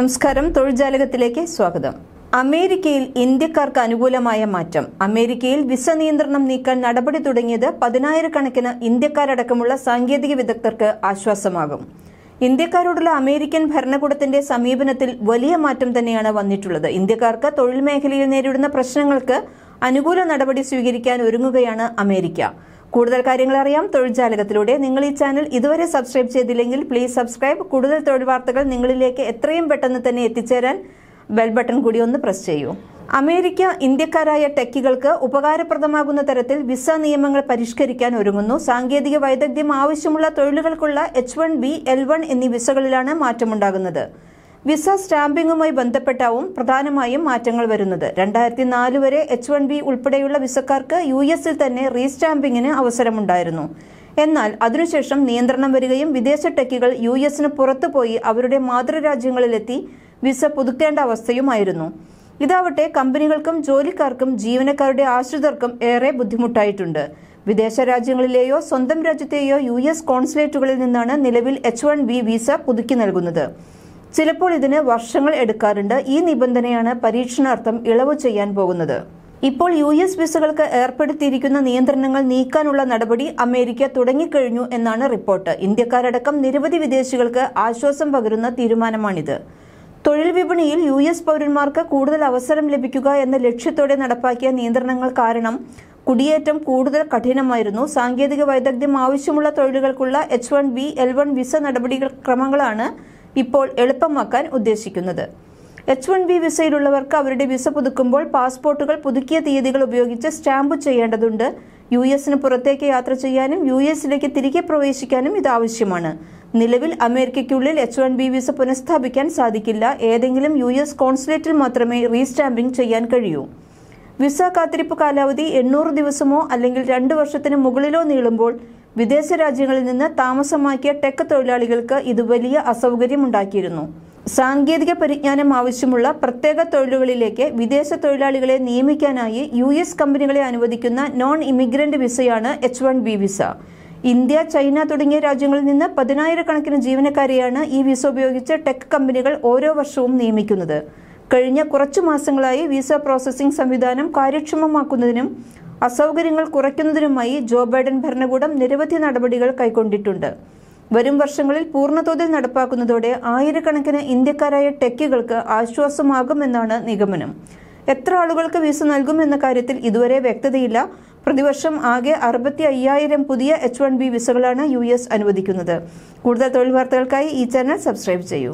നമസ്കാരം തൊഴിൽജാലകത്തിലേക്ക് സ്വാഗതം അമേരിക്കയിൽ ഇന്ത്യക്കാർക്ക് അനുകൂലമായ മാറ്റം അമേരിക്കയിൽ വിസ നിയന്ത്രണം നീക്കാൻ നടപടി തുടങ്ങിയത് പതിനായിരക്കണക്കിന് ഇന്ത്യക്കാരടക്കമുള്ള സാങ്കേതിക വിദഗ്ധർക്ക് ആശ്വാസമാകും ഇന്ത്യക്കാരോടുള്ള അമേരിക്കൻ ഭരണകൂടത്തിന്റെ സമീപനത്തിൽ വലിയ മാറ്റം തന്നെയാണ് വന്നിട്ടുള്ളത് ഇന്ത്യക്കാർക്ക് തൊഴിൽ മേഖലയിൽ നേരിടുന്ന പ്രശ്നങ്ങൾക്ക് അനുകൂല നടപടി സ്വീകരിക്കാൻ ഒരുങ്ങുകയാണ് അമേരിക്ക കൂടുതൽ കാര്യങ്ങൾ അറിയാം തൊഴിൽ ജാലകത്തിലൂടെ നിങ്ങൾ ഈ ചാനൽ ഇതുവരെ സബ്സ്ക്രൈബ് ചെയ്തില്ലെങ്കിൽ പ്ലീസ് സബ്സ്ക്രൈബ് കൂടുതൽ തൊഴിൽ വാർത്തകൾ നിങ്ങളിലേക്ക് എത്രയും പെട്ടെന്ന് തന്നെ എത്തിച്ചേരാൻ ബെൽ ബട്ടൺ കൂടി ഒന്ന് പ്രസ് ചെയ്യൂ അമേരിക്ക ഇന്ത്യക്കാരായ ടെക്കികൾക്ക് ഉപകാരപ്രദമാകുന്ന തരത്തിൽ വിസ നിയമങ്ങൾ പരിഷ്കരിക്കാൻ ഒരുങ്ങുന്നു സാങ്കേതിക വൈദഗ്ധ്യം ആവശ്യമുള്ള തൊഴിലുകൾക്കുള്ള H one B L one എന്നീ വിസകളിലാണ് മാറ്റമുണ്ടാകുന്നത് വിസ സ്റ്റാമ്പിങ്ങുമായി ബന്ധപ്പെട്ടാവും പ്രധാനമായും മാറ്റങ്ങൾ വരുന്നത് രണ്ടായിരത്തി നാല് വരെ എച്ച് വൺ ബി ഉൾപ്പെടെയുള്ള വിസക്കാർക്ക് യു എസിൽ തന്നെ റീസ്റ്റാമ്പിങ്ങിന് അവസരമുണ്ടായിരുന്നു എന്നാൽ അതിനുശേഷം നിയന്ത്രണം വരികയും വിദേശ ടെക്കികൾ യു എസിന് പുറത്തുപോയി അവരുടെ മാതൃരാജ്യങ്ങളിലെത്തി വിസ പുതുക്കേണ്ട അവസ്ഥയുമായിരുന്നു ഇതാവട്ടെ കമ്പനികൾക്കും ജോലിക്കാർക്കും ജീവനക്കാരുടെ ആശ്രിതർക്കും ഏറെ ബുദ്ധിമുട്ടായിട്ടുണ്ട് വിദേശ രാജ്യങ്ങളിലെയോ സ്വന്തം രാജ്യത്തെയോ യു എസ് കോൺസുലേറ്റുകളിൽ നിന്നാണ് നിലവിൽ എച്ച് വൺ ബി വിസ പുതുക്കി നൽകുന്നത് ചിലപ്പോൾ ഇതിന് വർഷങ്ങൾ എടുക്കാറുണ്ട് ഈ നിബന്ധനയാണ് പരീക്ഷണാർത്ഥം ഇളവ് ചെയ്യാൻ പോകുന്നത് ഇപ്പോൾ യു എസ് വിസകൾക്ക് ഏർപ്പെടുത്തിയിരിക്കുന്ന നിയന്ത്രണങ്ങൾ നീക്കാനുള്ള നടപടി അമേരിക്ക തുടങ്ങിക്കഴിഞ്ഞു എന്നാണ് റിപ്പോർട്ട് ഇന്ത്യക്കാരടക്കം നിരവധി വിദേശികൾക്ക് ആശ്വാസം പകരുന്ന തീരുമാനമാണിത് തൊഴിൽ വിപണിയിൽ യു എസ് പൗരന്മാർക്ക് കൂടുതൽ അവസരം ലഭിക്കുക എന്ന ലക്ഷ്യത്തോടെ നടപ്പാക്കിയ നിയന്ത്രണങ്ങൾ കാരണം കുടിയേറ്റം കൂടുതൽ കഠിനമായിരുന്നു സാങ്കേതിക വൈദഗ്ധ്യം ആവശ്യമുള്ള തൊഴിലുകൾക്കുള്ള H one B L one visa നടപടി ക്രമങ്ങളാണ് ഇപ്പോൾ എളുപ്പമാക്കാൻ ഉദ്ദേശിക്കുന്നത് എച്ച് വൺ ബി വിസയിലുള്ളവർക്ക് അവരുടെ വിസ പുതുക്കുമ്പോൾ പാസ്പോർട്ടുകൾ പുതുക്കിയ തീയതികൾ ഉപയോഗിച്ച് സ്റ്റാമ്പ് ചെയ്യേണ്ടതുണ്ട് യു എസിന് പുറത്തേക്ക് യാത്ര ചെയ്യാനും യു എസിലേക്ക് തിരികെ പ്രവേശിക്കാനും ഇത് ആവശ്യമാണ് നിലവിൽ അമേരിക്കയ്ക്കുള്ളിൽ എച്ച് വൺ ബി വിസ പുനഃസ്ഥാപിക്കാൻ സാധിക്കില്ല ഏതെങ്കിലും യു എസ് കോൺസുലേറ്റിൽ മാത്രമേ റീസ്റ്റാമ്പിംഗ് ചെയ്യാൻ കഴിയൂ വിസ കാത്തിരിപ്പ് കാലാവധി എണ്ണൂറ് ദിവസമോ അല്ലെങ്കിൽ രണ്ട് വർഷത്തിന് മുകളിലോ നീളുമ്പോൾ വിദേശ രാജ്യങ്ങളിൽ നിന്ന് താമസമാക്കിയ ടെക് തൊഴിലാളികൾക്ക് ഇത് വലിയ അസൗകര്യമുണ്ടാക്കിയിരുന്നു സാങ്കേതിക പരിജ്ഞാനം ആവശ്യമുള്ള പ്രത്യേക തൊഴിലുകളിലേക്ക് വിദേശ തൊഴിലാളികളെ നിയമിക്കാനായി യു എസ് കമ്പനികളെ അനുവദിക്കുന്ന നോൺ ഇമിഗ്രന്റ് വിസയാണ് H one B visa India China തുടങ്ങിയ രാജ്യങ്ങളിൽ നിന്ന് പതിനായിരക്കണക്കിന് ജീവനക്കാരെയാണ് ഈ വിസ ഉപയോഗിച്ച് ടെക് കമ്പനികൾ ഓരോ വർഷവും നിയമിക്കുന്നത് കഴിഞ്ഞ കുറച്ചു മാസങ്ങളായി വിസ പ്രോസസ്സിംഗ് സംവിധാനം കാര്യക്ഷമമാക്കുന്നതിനും അസൗകര്യങ്ങൾ കുറയ്ക്കുന്നതിനുമായി ജോ ബൈഡൻ ഭരണകൂടം നിരവധി നടപടികൾ കൈക്കൊണ്ടിട്ടുണ്ട് വരും വർഷങ്ങളിൽ പൂർണ്ണതോതിൽ നടപ്പാക്കുന്നതോടെ ആയിരക്കണക്കിന് ഇന്ത്യക്കാരായ ടെക്കുകൾക്ക് ആശ്വാസമാകുമെന്നാണ് നിഗമനം എത്ര ആളുകൾക്ക് വിസ നൽകുമെന്ന കാര്യത്തിൽ ഇതുവരെ വ്യക്തതയില്ല പ്രതിവർഷം ആകെ അറുപത്തി അയ്യായിരം പുതിയ എച്ച് വൺ ബി വിസകളാണ് യു എസ് അനുവദിക്കുന്നത് കൂടുതൽ തൊഴിൽ വാർത്തകൾക്കായി ഈ ചാനൽ സബ്സ്ക്രൈബ് ചെയ്യൂ